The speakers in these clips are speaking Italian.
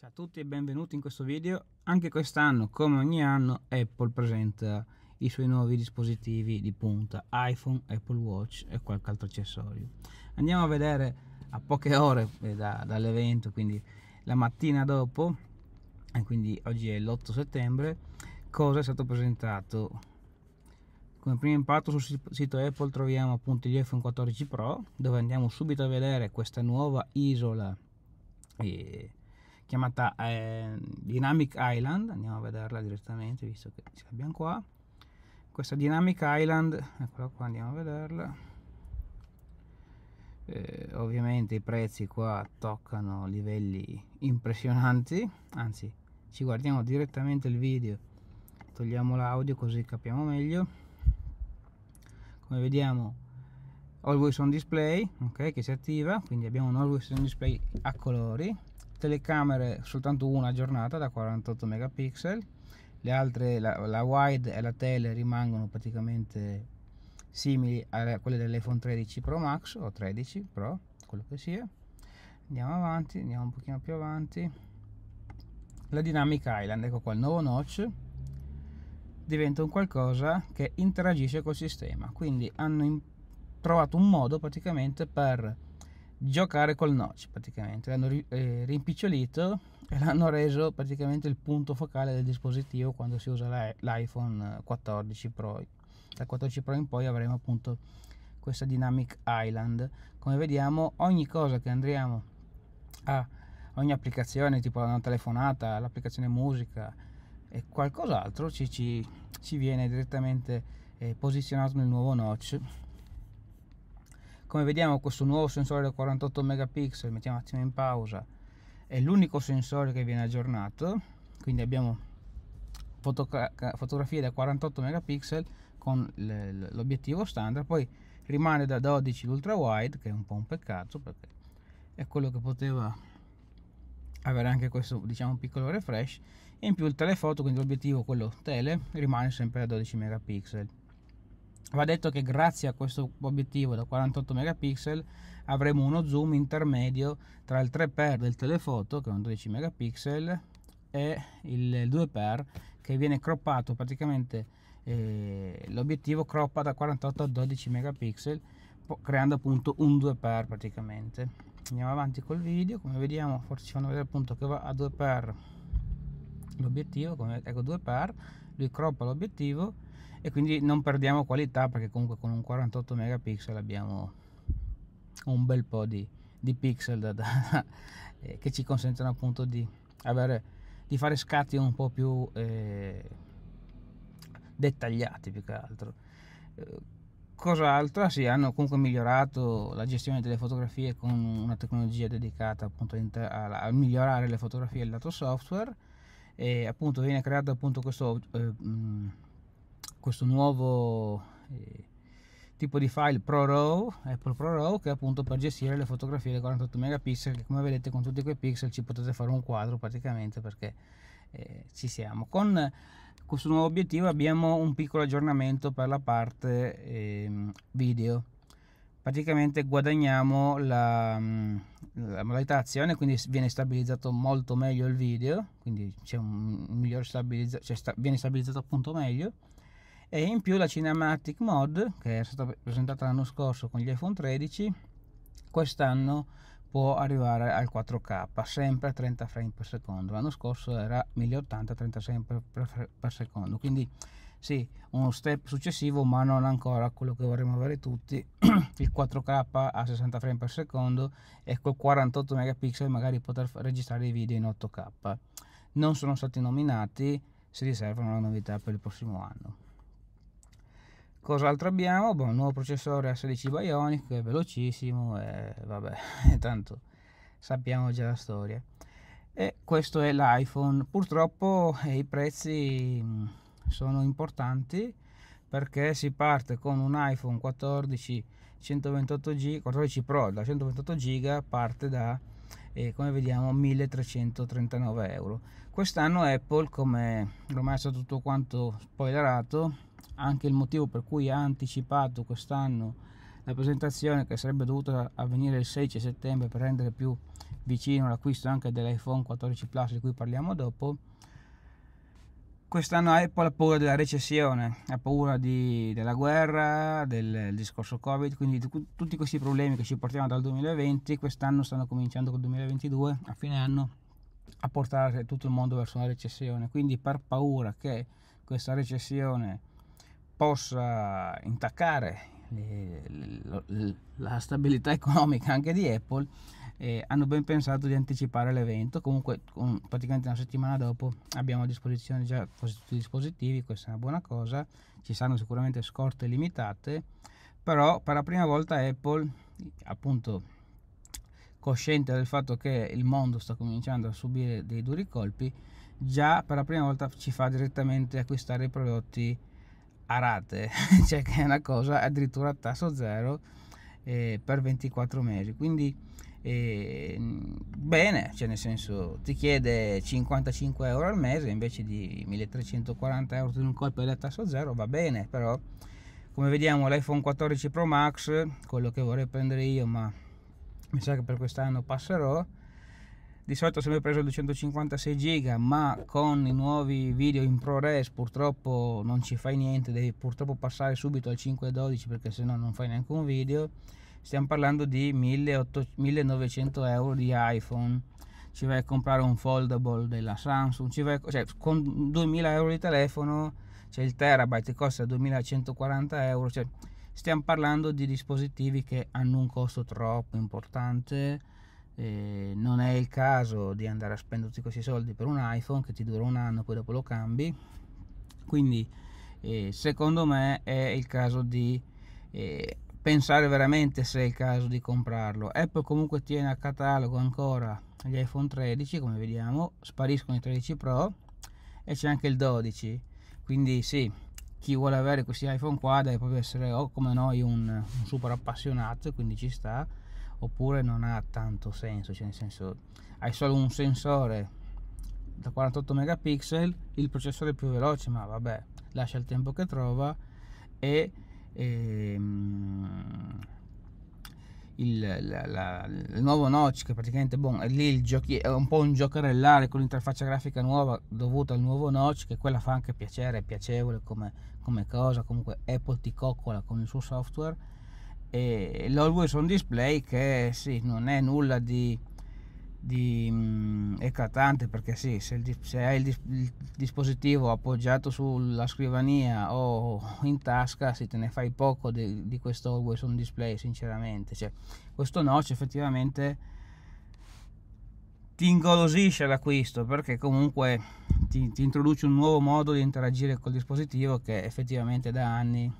Ciao a tutti e benvenuti in questo video. Anche quest'anno, come ogni anno, Apple presenta i suoi nuovi dispositivi di punta, iPhone, Apple Watch e qualche altro accessorio. Andiamo a vedere a poche ore eh, da, dall'evento, quindi la mattina dopo, e quindi oggi è l'8 settembre, cosa è stato presentato. Come primo impatto sul sito Apple troviamo appunto gli iPhone 14 Pro, dove andiamo subito a vedere questa nuova isola. E eh, chiamata eh, Dynamic Island, andiamo a vederla direttamente visto che ce l'abbiamo qua. Questa Dynamic Island, eccola qua, andiamo a vederla. Eh, ovviamente i prezzi qua toccano livelli impressionanti, anzi ci guardiamo direttamente il video, togliamo l'audio così capiamo meglio. Come vediamo always on display okay, che si attiva quindi abbiamo un always on display a colori telecamere soltanto una giornata da 48 megapixel le altre la, la wide e la tele rimangono praticamente simili a quelle dell'iPhone 13 Pro Max o 13 Pro quello che sia andiamo avanti andiamo un pochino più avanti la Dynamic Island ecco qua il nuovo notch diventa un qualcosa che interagisce col sistema quindi hanno trovato un modo praticamente per giocare col notch praticamente l'hanno eh, rimpicciolito e l'hanno reso praticamente il punto focale del dispositivo quando si usa l'iPhone 14 Pro dal 14 Pro in poi avremo appunto questa Dynamic Island come vediamo ogni cosa che andremo a ogni applicazione tipo una telefonata l'applicazione musica e qualcos'altro ci, ci, ci viene direttamente eh, posizionato nel nuovo notch come vediamo questo nuovo sensore da 48 megapixel mettiamo un attimo in pausa è l'unico sensore che viene aggiornato quindi abbiamo fotografie da 48 megapixel con l'obiettivo standard poi rimane da 12 l'ultra wide che è un po' un peccato perché è quello che poteva avere anche questo diciamo piccolo refresh e in più il telefoto quindi l'obiettivo quello tele rimane sempre da 12 megapixel va detto che grazie a questo obiettivo da 48 megapixel avremo uno zoom intermedio tra il 3x del telefoto che è un 12 megapixel e il 2x che viene croppato praticamente eh, l'obiettivo croppa da 48 a 12 megapixel creando appunto un 2x praticamente andiamo avanti col video come vediamo forse ci fanno vedere appunto che va a 2x l'obiettivo come ecco 2x lui croppa l'obiettivo e quindi non perdiamo qualità perché comunque con un 48 megapixel abbiamo un bel po' di, di pixel da, da, eh, che ci consentono appunto di, avere, di fare scatti un po' più eh, dettagliati più che altro eh, cos'altro? Sì, hanno comunque migliorato la gestione delle fotografie con una tecnologia dedicata appunto a, a migliorare le fotografie del lato software e appunto viene creato appunto questo eh, mh, questo nuovo eh, tipo di file ProRAW, Apple ProRAW, che è appunto per gestire le fotografie di 48 megapixel, che come vedete con tutti quei pixel ci potete fare un quadro praticamente perché eh, ci siamo. Con questo nuovo obiettivo abbiamo un piccolo aggiornamento per la parte eh, video. Praticamente guadagniamo la, mm, la modalità azione, quindi viene stabilizzato molto meglio il video, quindi c'è un miglior stabilizzazione, cioè sta viene stabilizzato appunto meglio e in più la Cinematic Mod che è stata presentata l'anno scorso con gli iPhone 13 quest'anno può arrivare al 4K sempre a 30 frame per secondo l'anno scorso era 1080 30 frame per, per secondo quindi sì, uno step successivo, ma non ancora quello che vorremmo avere tutti, il 4K a 60 frame per secondo e col 48 megapixel magari poter registrare i video in 8K. Non sono stati nominati, si riservano la novità per il prossimo anno. Cos'altro abbiamo? Boh, un nuovo processore a 16 Bionic, è velocissimo e vabbè, tanto sappiamo già la storia. E questo è l'iPhone. Purtroppo eh, i prezzi mm, sono importanti perché si parte con un iPhone 14 128 G, 14 Pro da 128 giga parte da eh, come vediamo 1339 euro. Quest'anno Apple, come ormai è stato tutto quanto spoilerato, anche il motivo per cui ha anticipato quest'anno la presentazione che sarebbe dovuta avvenire il 16 settembre per rendere più vicino l'acquisto anche dell'iPhone 14 Plus di cui parliamo dopo quest'anno Apple ha paura della recessione, ha paura di, della guerra, del discorso Covid, quindi di, tutti questi problemi che ci portiamo dal 2020, quest'anno stanno cominciando col 2022, a fine anno, a portare tutto il mondo verso una recessione. Quindi per paura che questa recessione possa intaccare la stabilità economica anche di Apple, eh, hanno ben pensato di anticipare l'evento. Comunque, un, praticamente una settimana dopo abbiamo a disposizione già quasi tutti i dispositivi, questa è una buona cosa. Ci saranno sicuramente scorte limitate, però per la prima volta Apple, appunto cosciente del fatto che il mondo sta cominciando a subire dei duri colpi, già per la prima volta ci fa direttamente acquistare i prodotti a rate, cioè che è una cosa addirittura a tasso zero eh, per 24 mesi. Quindi eh, bene, cioè nel senso ti chiede 55 euro al mese invece di 1340 euro di un colpo a tasso zero, va bene, però come vediamo l'iPhone 14 Pro Max, quello che vorrei prendere io ma mi sa che per quest'anno passerò, di solito ho sempre preso il 256 giga ma con i nuovi video in ProRes purtroppo non ci fai niente devi purtroppo passare subito al 512 perché se no non fai neanche un video stiamo parlando di 1900 euro di iPhone ci vai a comprare un foldable della Samsung ci vai cioè, con 2000 euro di telefono c'è cioè il terabyte costa 2140 euro cioè, stiamo parlando di dispositivi che hanno un costo troppo importante eh, non è il caso di andare a spendere tutti questi soldi per un iPhone che ti dura un anno poi dopo lo cambi quindi eh, secondo me è il caso di eh, pensare veramente se è il caso di comprarlo Apple comunque tiene a catalogo ancora gli iPhone 13 come vediamo spariscono i 13 Pro e c'è anche il 12 quindi sì chi vuole avere questi iPhone qua deve proprio essere o come noi un, un super appassionato quindi ci sta oppure non ha tanto senso cioè nel senso hai solo un sensore da 48 megapixel il processore è più veloce ma vabbè lascia il tempo che trova e, e ehm, il, la, la, il, nuovo notch che praticamente boh, è lì il giochi, è un po' un giocherellare con l'interfaccia grafica nuova dovuta al nuovo notch che quella fa anche piacere, è piacevole come, come cosa, comunque Apple ti coccola con il suo software e l'Always on Display che sì, non è nulla di, di mh, mm, eclatante perché sì, se, il, se hai il, dis, il, dispositivo appoggiato sulla scrivania o in tasca si te ne fai poco di, di questo Always on Display sinceramente cioè, questo notch effettivamente ti ingolosisce l'acquisto perché comunque ti, ti introduce un nuovo modo di interagire col dispositivo che effettivamente da anni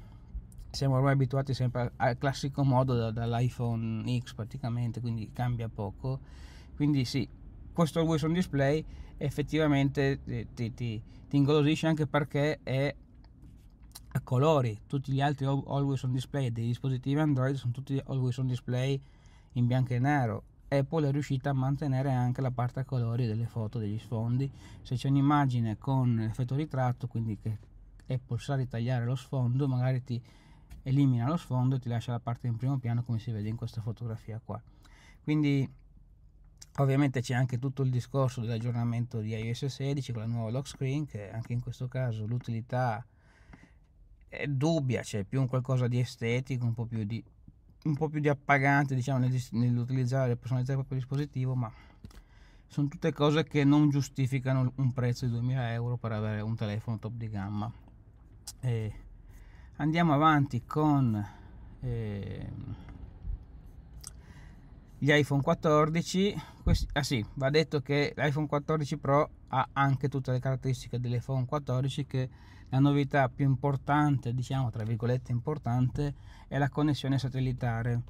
siamo ormai abituati sempre al classico modo dall'iPhone X praticamente, quindi cambia poco. Quindi sì, questo Wilson Display effettivamente eh, ti, ti, ti ingolosisce anche perché è a colori. Tutti gli altri Always On Display dei dispositivi Android sono tutti Always On Display in bianco e nero. Apple è riuscita a mantenere anche la parte a colori delle foto, degli sfondi. Se c'è un'immagine con effetto ritratto, quindi che Apple sa ritagliare lo sfondo, magari ti elimina lo sfondo e ti lascia la parte in primo piano come si vede in questa fotografia qua quindi ovviamente c'è anche tutto il discorso dell'aggiornamento di iOS 16 con la nuova lock screen che anche in questo caso l'utilità è dubbia c'è cioè più un qualcosa di estetico un po' più di, po più di appagante diciamo nell'utilizzare e personalizzare il proprio dispositivo ma sono tutte cose che non giustificano un prezzo di 2000 euro per avere un telefono top di gamma e andiamo avanti con eh, gli iPhone 14 questi, ah sì, va detto che l'iPhone 14 Pro ha anche tutte le caratteristiche dell'iPhone 14 che la novità più importante diciamo tra virgolette importante è la connessione satellitare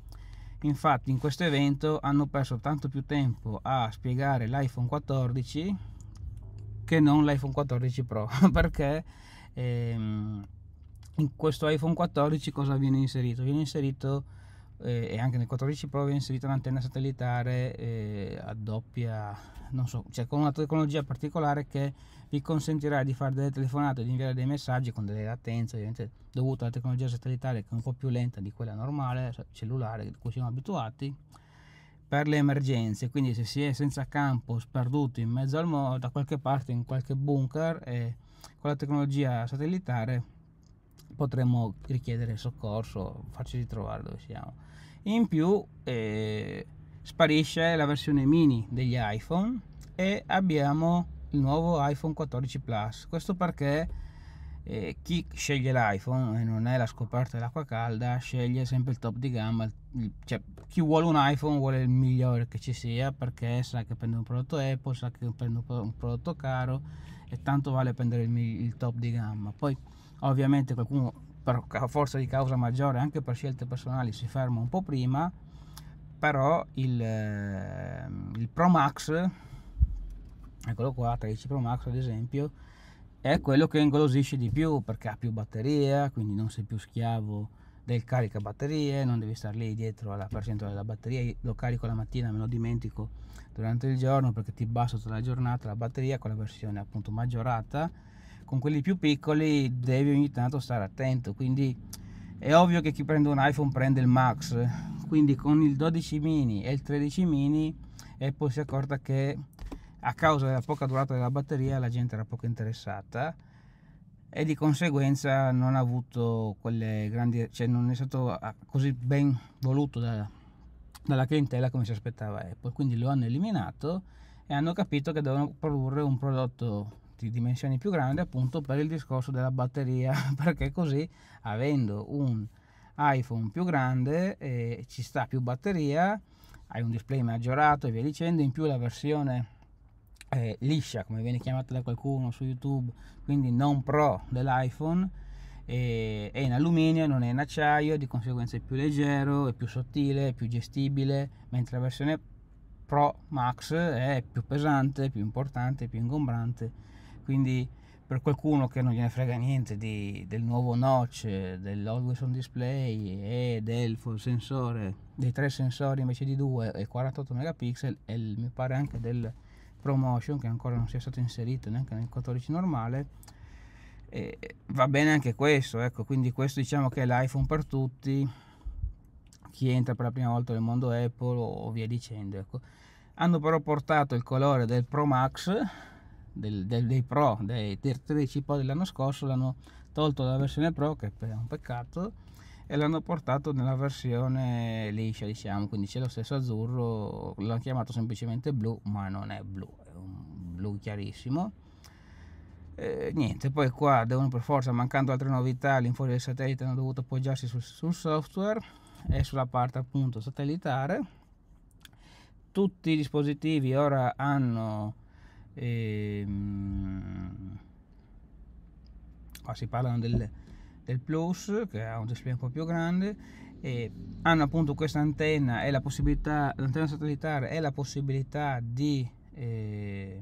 infatti in questo evento hanno perso tanto più tempo a spiegare l'iPhone 14 che non l'iPhone 14 Pro perché ehm, in questo iPhone 14 cosa viene inserito? Viene inserito eh, e anche nel 14 Pro viene inserita un'antenna satellitare eh, a doppia, non so, cioè con una tecnologia particolare che vi consentirà di fare delle telefonate, di inviare dei messaggi con delle latenze ovviamente dovute alla tecnologia satellitare che è un po' più lenta di quella normale, cioè cellulare, di cui siamo abituati per le emergenze, quindi se si è senza campo, sperduti in mezzo al mondo, da qualche parte, in qualche bunker, e eh, con la tecnologia satellitare potremmo richiedere soccorso, farci ritrovare dove siamo. In più eh, sparisce la versione mini degli iPhone e abbiamo il nuovo iPhone 14 Plus. Questo perché eh, chi sceglie l'iPhone e non è la scoperta dell'acqua calda sceglie sempre il top di gamma cioè, chi vuole un iPhone vuole il migliore che ci sia perché sa che prende un prodotto Apple sa che prende un prodotto caro e tanto vale prendere il, il top di gamma poi ovviamente qualcuno per forza di causa maggiore anche per scelte personali si ferma un po' prima però il, ehm, il Pro Max eccolo qua 13 Pro Max ad esempio è quello che ingolosisce di più perché ha più batteria quindi non sei più schiavo del caricabatterie non devi stare lì dietro alla percentuale della batteria Io lo carico la mattina me lo dimentico durante il giorno perché ti basta tutta la giornata la batteria con la versione appunto maggiorata con quelli più piccoli devi ogni tanto stare attento quindi è ovvio che chi prende un iPhone prende il max quindi con il 12 mini e il 13 mini Apple si è accorta che a causa della poca durata della batteria la gente era poco interessata e di conseguenza non ha avuto quelle grandi cioè non è stato ah, così ben voluto da, dalla clientela come si aspettava Apple quindi lo hanno eliminato e hanno capito che devono produrre un prodotto di dimensioni più grandi appunto per il discorso della batteria perché così avendo un iPhone più grande eh, ci sta più batteria hai un display maggiorato e via dicendo in più la versione eh, liscia come viene chiamata da qualcuno su YouTube quindi non pro dell'iPhone eh, è in alluminio non è in acciaio di conseguenza è più leggero è più sottile è più gestibile mentre la versione Pro Max eh, è più pesante, più importante, più ingombrante quindi per qualcuno che non gliene frega niente di, del nuovo notch, dell'always on display e del sensore, dei tre sensori invece di due e 48 megapixel e mi pare anche del promotion che ancora non sia stato inserito neanche nel 14 normale e va bene anche questo ecco quindi questo diciamo che è l'iPhone per tutti chi entra per la prima volta nel mondo Apple o via dicendo ecco. hanno però portato il colore del Pro Max del, del, dei Pro, dei 13 Pro dell'anno scorso, l'hanno tolto dalla versione Pro, che è un peccato, e l'hanno portato nella versione liscia, diciamo, quindi c'è lo stesso azzurro, l'hanno chiamato semplicemente blu, ma non è blu, è un blu chiarissimo. E niente, poi qua devono per forza, mancando altre novità, l'infuori del satellite hanno dovuto appoggiarsi sul, sul software e sulla parte appunto satellitare. Tutti i dispositivi ora hanno e, ehm, mh, qua si parlano del, del Plus che ha un display un po' più grande e hanno appunto questa antenna e la possibilità, l'antenna satellitare e la possibilità di eh,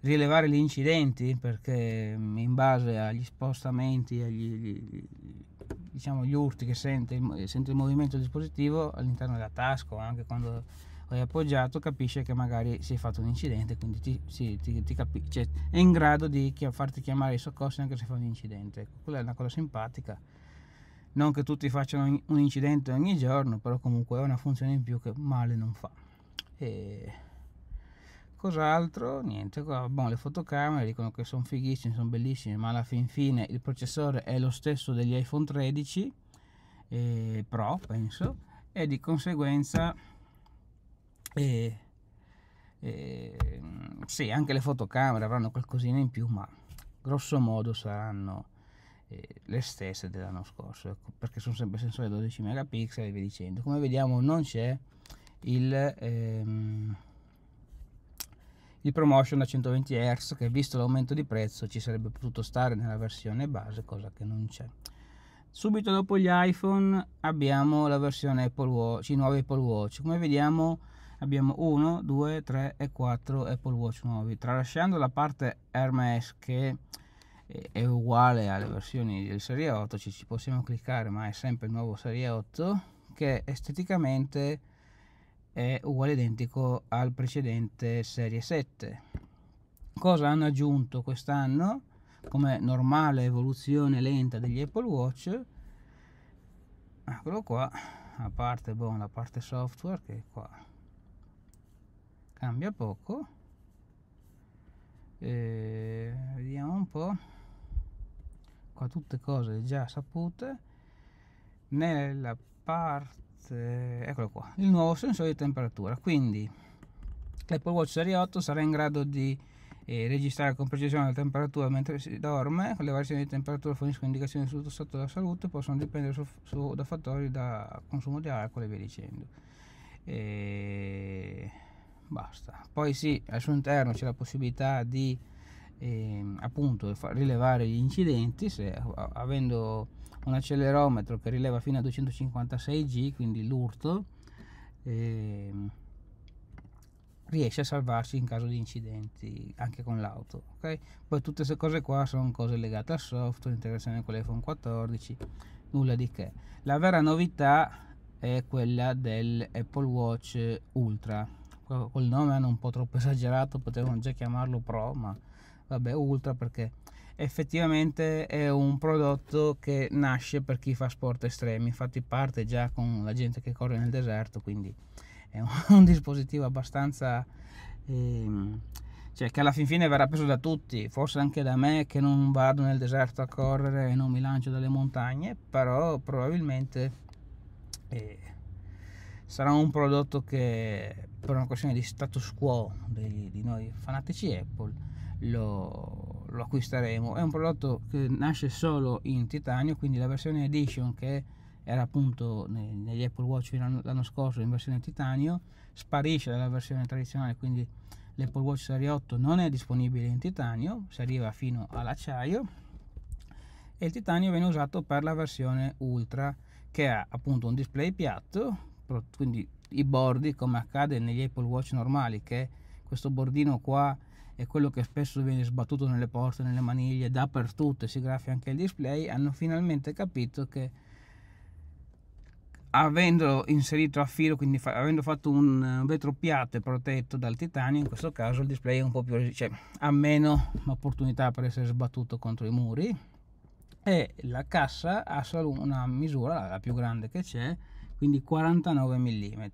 rilevare gli incidenti perché mm, in base agli spostamenti, agli, gli, diciamo, gli urti che sente, sente il movimento del dispositivo all'interno della tasca anche quando poi appoggiato capisce che magari si è fatto un incidente quindi ti, sì, ti, ti capisce cioè, è in grado di farti chiamare i soccorsi anche se fa un incidente ecco, quella è una cosa simpatica non che tutti facciano un incidente ogni giorno però comunque è una funzione in più che male non fa e cos'altro niente qua bon, le fotocamere dicono che sono fighissime sono bellissime ma alla fin fine il processore è lo stesso degli iPhone 13 eh, Pro penso e di conseguenza e, e, mm, sì, anche le fotocamere avranno qualcosina in più, ma grosso modo saranno eh, le stesse dell'anno scorso, ecco, perché sono sempre sensori 12 megapixel e via dicendo. Come vediamo non c'è il, ehm, il promotion da 120 Hz che visto l'aumento di prezzo ci sarebbe potuto stare nella versione base, cosa che non c'è. Subito dopo gli iPhone abbiamo la versione Apple Watch, i nuovi Apple Watch. Come vediamo abbiamo 1, 2, 3 e 4 Apple Watch nuovi. Tralasciando la parte Hermes che eh, è uguale alle versioni del Serie 8, ci, ci possiamo cliccare ma è sempre il nuovo Serie 8 che esteticamente è uguale identico al precedente Serie 7. Cosa hanno aggiunto quest'anno come normale evoluzione lenta degli Apple Watch? Eccolo qua, a parte, bon, la parte software che è qua cambia poco eh, vediamo un po' qua tutte cose già sapute nella parte eccolo qua il nuovo sensore di temperatura quindi l'Apple Watch Serie 8 sarà in grado di eh, registrare con precisione la temperatura mentre si dorme le variazioni di temperatura forniscono indicazioni sul stato della salute possono dipendere su, su, da fattori da consumo di alcol e via dicendo e basta poi sì al suo interno c'è la possibilità di eh, appunto rilevare gli incidenti se avendo un accelerometro che rileva fino a 256 g quindi l'urto eh, riesce a salvarsi in caso di incidenti anche con l'auto ok poi tutte queste cose qua sono cose legate al software integrazione con l'iPhone 14 nulla di che la vera novità è quella dell'Apple Watch Ultra col nome hanno un po' troppo esagerato, potevano già chiamarlo Pro, ma vabbè, Ultra perché effettivamente è un prodotto che nasce per chi fa sport estremi, infatti parte già con la gente che corre nel deserto, quindi è un, dispositivo abbastanza... Ehm, cioè che alla fin fine verrà preso da tutti, forse anche da me che non vado nel deserto a correre e non mi lancio dalle montagne, però probabilmente eh, sarà un prodotto che per una questione di status quo dei, di noi fanatici Apple lo, lo, acquisteremo è un prodotto che nasce solo in titanio quindi la versione edition che era appunto negli Apple Watch l'anno scorso in versione titanio sparisce dalla versione tradizionale quindi l'Apple Watch Serie 8 non è disponibile in titanio si arriva fino all'acciaio e il titanio viene usato per la versione ultra che ha appunto un display piatto quindi i bordi come accade negli Apple Watch normali che questo bordino qua è quello che spesso viene sbattuto nelle porte, nelle maniglie, dappertutto e si graffia anche il display hanno finalmente capito che avendolo inserito a filo quindi fa avendo fatto un vetro piatto e protetto dal titanio in questo caso il display è un po' più cioè, ha meno opportunità per essere sbattuto contro i muri e la cassa ha solo una misura la più grande che c'è quindi 49 mm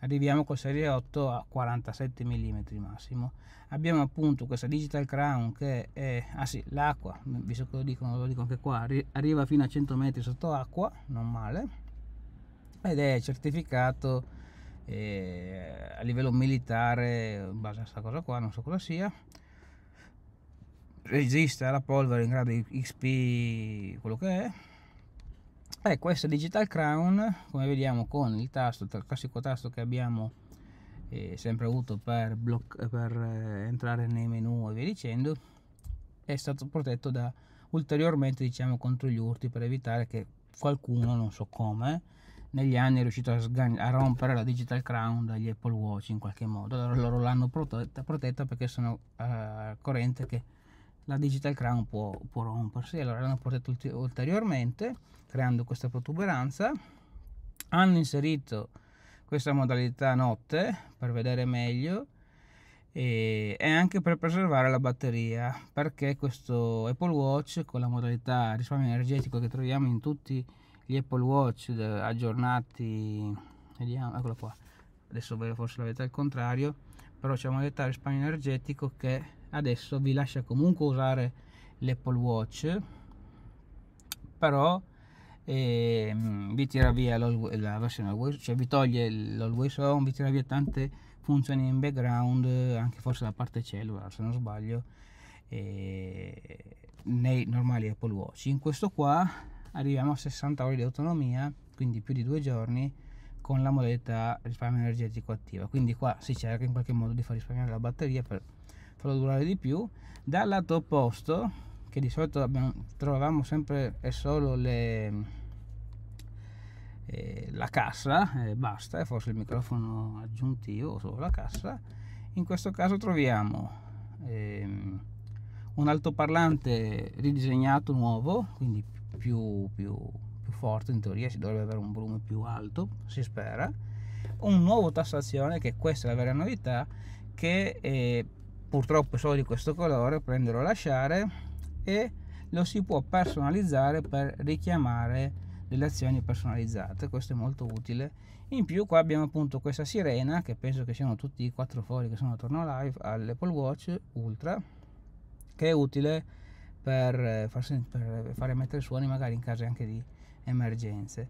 arriviamo con serie 8 a 47 mm massimo abbiamo appunto questa digital crown che è ah sì l'acqua visto che lo dicono lo dico anche qua arriva fino a 100 metri sotto acqua non male ed è certificato eh, a livello militare in base a questa cosa qua non so cosa sia resiste alla polvere in grado XP quello che è è questa Digital Crown come vediamo con il tasto il classico tasto che abbiamo eh, sempre avuto per, per eh, entrare nei menu e via dicendo è stato protetto da ulteriormente diciamo contro gli urti per evitare che qualcuno non so come negli anni è riuscito a, a rompere la Digital Crown dagli Apple Watch in qualche modo allora loro l'hanno protetta, protetta perché sono eh, al uh, corrente che la digital crown può, può rompersi allora l'hanno portata ulteriormente creando questa protuberanza hanno inserito questa modalità notte per vedere meglio e, anche per preservare la batteria perché questo Apple Watch con la modalità risparmio energetico che troviamo in tutti gli Apple Watch aggiornati vediamo eccolo qua adesso forse la vedete al contrario però c'è una modalità risparmio energetico che adesso vi lascia comunque usare l'Apple Watch però eh, vi tira via la versione cioè vi toglie l'always on, vi tira via tante funzioni in background, anche forse la parte cellular se non sbaglio, eh, nei normali Apple Watch. In questo qua arriviamo a 60 ore di autonomia, quindi più di due giorni, con la modalità risparmio energetico attiva. Quindi qua si cerca in qualche modo di far risparmiare la batteria per farlo durare di più dal lato opposto che di solito abbiamo, trovavamo sempre e solo le, eh, la cassa e eh, basta e forse il microfono aggiuntivo solo la cassa in questo caso troviamo ehm, un altoparlante ridisegnato nuovo quindi più, più, più forte in teoria si dovrebbe avere un volume più alto si spera un nuovo tassazione che questa è la vera novità che eh, purtroppo solo di questo colore prenderlo lasciare e lo si può personalizzare per richiamare delle azioni personalizzate questo è molto utile in più qua abbiamo appunto questa sirena che penso che siano tutti i quattro fori che sono attorno live all'Apple Watch Ultra che è utile per, eh, farsi, per fare mettere suoni magari in caso anche di emergenze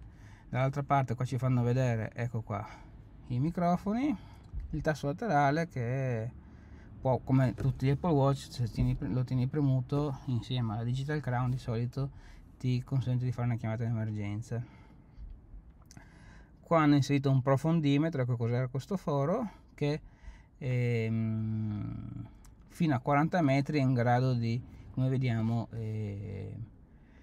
dall'altra parte qua ci fanno vedere ecco qua i microfoni il tasto laterale che è può come tutti gli Apple Watch se tieni, lo tieni premuto insieme alla Digital Crown di solito ti consente di fare una chiamata di emergenza. qua hanno inserito un profondimetro ecco cos'era questo foro che ehm, fino a 40 metri è in grado di come vediamo eh,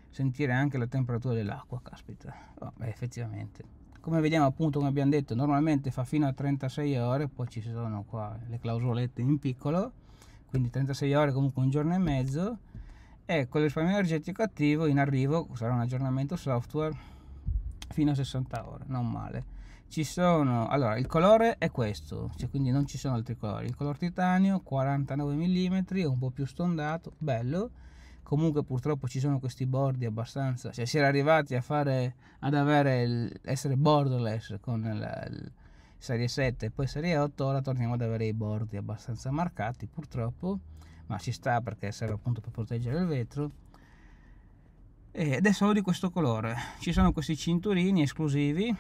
sentire anche la temperatura dell'acqua caspita vabbè effettivamente come vediamo appunto come abbiamo detto normalmente fa fino a 36 ore poi ci sono qua le clausolette in piccolo quindi 36 ore comunque un giorno e mezzo e con il risparmio energetico attivo in arrivo sarà un aggiornamento software fino a 60 ore non male ci sono allora il colore è questo cioè, quindi non ci sono altri colori il color titanio 49 mm un po più stondato bello comunque purtroppo ci sono questi bordi abbastanza, cioè si era arrivati a fare, ad avere essere borderless con la serie 7 e poi serie 8, ora torniamo ad avere i bordi abbastanza marcati purtroppo, ma ci sta perché serve appunto per proteggere il vetro. Ed è solo di questo colore, ci sono questi cinturini esclusivi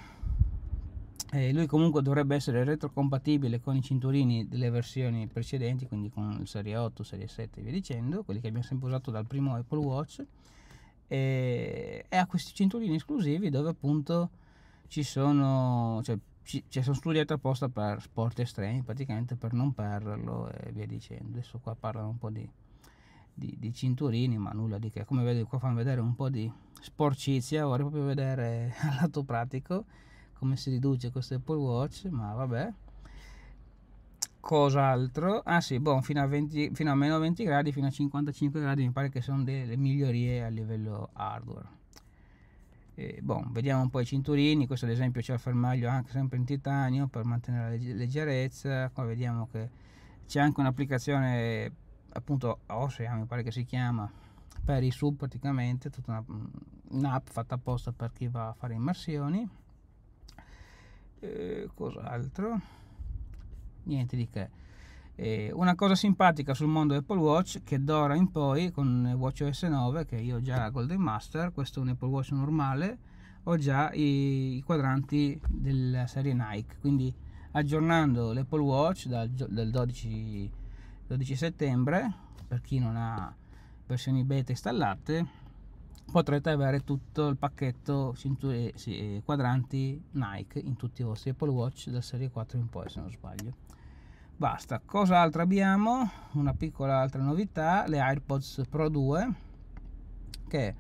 eh, lui comunque dovrebbe essere retrocompatibile con i cinturini delle versioni precedenti quindi con il serie 8, serie 7 e via dicendo quelli che abbiamo sempre usato dal primo Apple Watch e, e ha questi cinturini esclusivi dove appunto ci sono cioè, ci, ci cioè, sono studiati apposta per sport estremi praticamente per non perderlo e via dicendo adesso qua parlano un po' di, di, di cinturini ma nulla di che come vedete qua fanno vedere un po' di sporcizia vorrei proprio vedere al lato pratico come si riduce questo Apple Watch, ma vabbè. Cos'altro? Ah sì, bon, fino, a 20, fino a meno 20 gradi, fino a 55 gradi mi pare che sono delle migliorie a livello hardware. Eh, bon, vediamo un po' i cinturini, questo ad esempio c'è il fermaglio anche sempre in titanio per mantenere la leggerezza, qua vediamo che c'è anche un'applicazione appunto Osea mi pare che si chiama per i sub praticamente, tutta mm, un'app fatta apposta per chi va a fare immersioni eh, cos'altro niente di che eh, una cosa simpatica sul mondo Apple Watch che d'ora in poi con Watch OS 9 che io ho già Golden Master questo è un Apple Watch normale ho già i, i quadranti della serie Nike quindi aggiornando l'Apple Watch dal, dal 12, 12 settembre per chi non ha versioni beta installate potrete avere tutto il pacchetto cinture, sì, eh, eh, quadranti Nike in tutti i vostri Apple Watch da serie 4 in poi se non sbaglio basta cos'altro abbiamo una piccola altra novità le AirPods Pro 2 che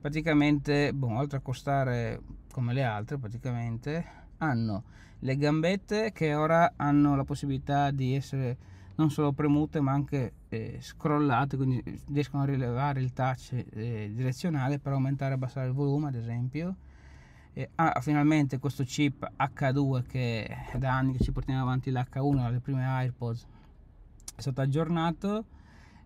praticamente boh, oltre a costare come le altre praticamente hanno le gambette che ora hanno la possibilità di essere non solo premute ma anche eh, scrollate quindi eh, riescono a rilevare il touch eh, direzionale per aumentare e abbassare il volume ad esempio e ha ah, finalmente questo chip H2 che è da anni che ci portiamo avanti l'H1 alle prime AirPods è stato aggiornato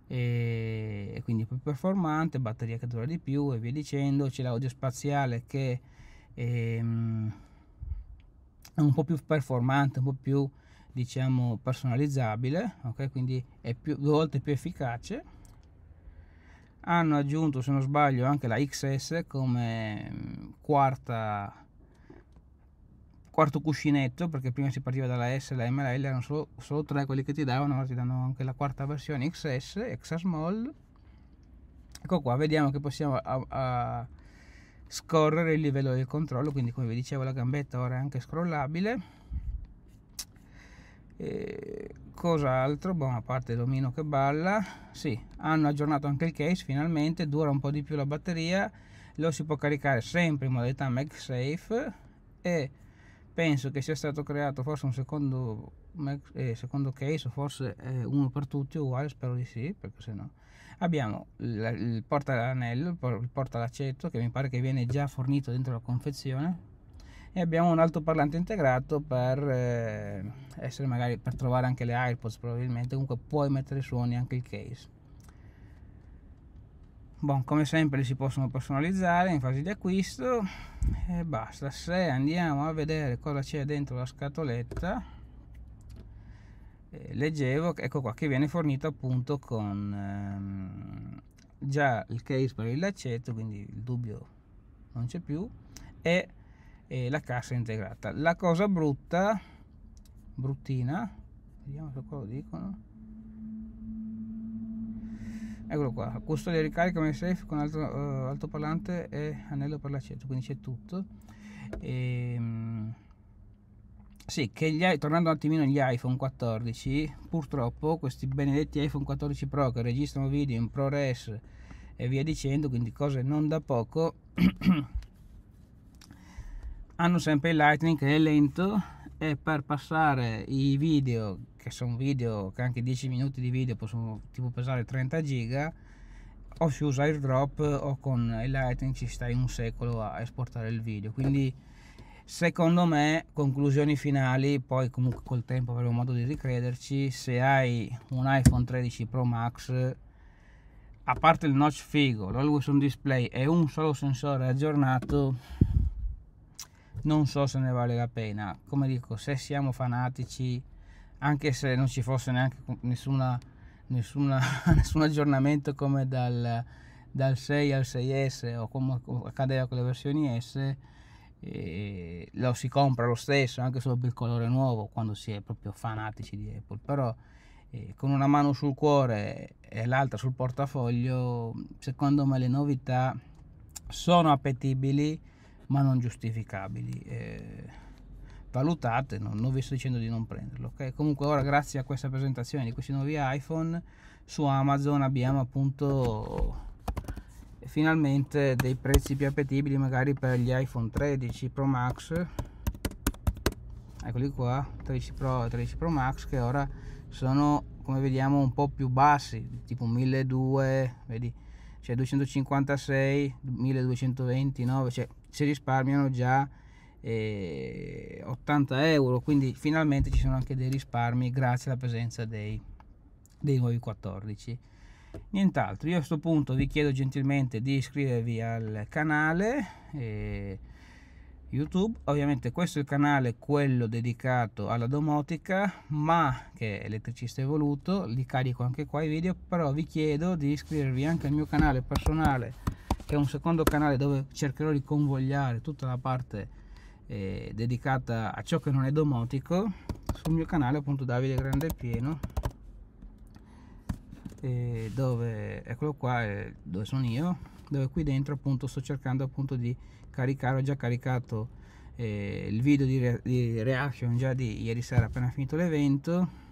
e quindi più performante batteria che dura di più e via dicendo c'è l'audio spaziale che è, ehm, è un po' più performante un po' più diciamo personalizzabile ok quindi è più, due volte più efficace hanno aggiunto se non sbaglio anche la XS come mm, quarta quarto cuscinetto perché prima si partiva dalla S, la M e la L erano solo, solo tre quelli che ti davano ora ti danno anche la quarta versione XS, extra small ecco qua vediamo che possiamo a, a scorrere il livello del controllo quindi come vi dicevo la gambetta ora è anche scrollabile eh, cos'altro boh, a parte l'omino che balla sì hanno aggiornato anche il case finalmente dura un po di più la batteria lo si può caricare sempre in modalità MagSafe e penso che sia stato creato forse un secondo, eh, secondo case forse eh, uno per tutti uguale spero di sì perché se no abbiamo il, porta l'anello il porta l'aceto che mi pare che viene già fornito dentro la confezione e abbiamo un altoparlante integrato per eh, essere magari per trovare anche le iPods probabilmente comunque puoi mettere suoni anche il case Bon, come sempre si possono personalizzare in fase di acquisto e basta se andiamo a vedere cosa c'è dentro la scatoletta eh, leggevo ecco qua che viene fornito appunto con ehm, già il case per il laccetto quindi il dubbio non c'è più e e la cassa integrata la cosa brutta bruttina vediamo se qua lo dicono eccolo qua custodia di ricarica my safe con altro, uh, eh, altoparlante e anello per l'aceto quindi c'è tutto e, ehm, sì, che gli, tornando un attimino agli iPhone 14, purtroppo questi benedetti iPhone 14 Pro che registrano video in ProRes e via dicendo, quindi cose non da poco, hanno sempre il lightning che è lento e per passare i video che sono video che anche 10 minuti di video possono tipo pesare 30 giga o si usa airdrop o con il lightning ci stai un secolo a esportare il video quindi secondo me conclusioni finali poi comunque col tempo avremo modo di ricrederci se hai un iPhone 13 Pro Max a parte il notch figo l'always on display e un solo sensore aggiornato non so se ne vale la pena. Come dico, se siamo fanatici, anche se non ci fosse neanche nessuna, nessuna, nessun aggiornamento come dal, dal 6 al 6S o come accadeva con le versioni S, eh, lo si compra lo stesso, anche solo per il colore nuovo, quando si è proprio fanatici di Apple. Però eh, con una mano sul cuore e l'altra sul portafoglio, secondo me le novità sono appetibili ma non giustificabili. Eh, valutate, non, non, vi sto dicendo di non prenderlo. Okay? Comunque ora grazie a questa presentazione di questi nuovi iPhone su Amazon abbiamo appunto eh, finalmente dei prezzi più appetibili magari per gli iPhone 13 Pro Max eccoli qua 13 Pro e 13 Pro Max che ora sono come vediamo un po' più bassi tipo 1200 vedi cioè 256 1220 9 cioè si risparmiano già 80 eh, euro quindi finalmente ci sono anche dei risparmi grazie alla presenza dei, dei nuovi 14 nient'altro io a questo punto vi chiedo gentilmente di iscrivervi al canale eh, youtube ovviamente questo è il canale quello dedicato alla domotica ma che è elettricista evoluto li carico anche qua i video però vi chiedo di iscrivervi anche al mio canale personale che è un secondo canale dove cercherò di convogliare tutta la parte eh, dedicata a ciò che non è domotico sul mio canale appunto Davide Grande Pieno eh, dove eccolo qua eh, dove sono io dove qui dentro appunto sto cercando appunto di caricare ho già caricato eh, il video di, re di reaction già di ieri sera appena finito l'evento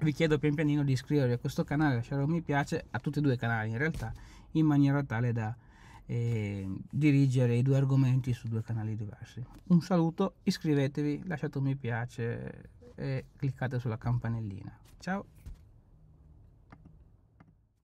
vi chiedo pian pianino di iscrivervi a questo canale lasciare un mi piace a tutti e due i canali in realtà in maniera tale da e dirigere i due argomenti su due canali diversi. Un saluto, iscrivetevi, lasciate un mi piace e cliccate sulla campanellina. Ciao!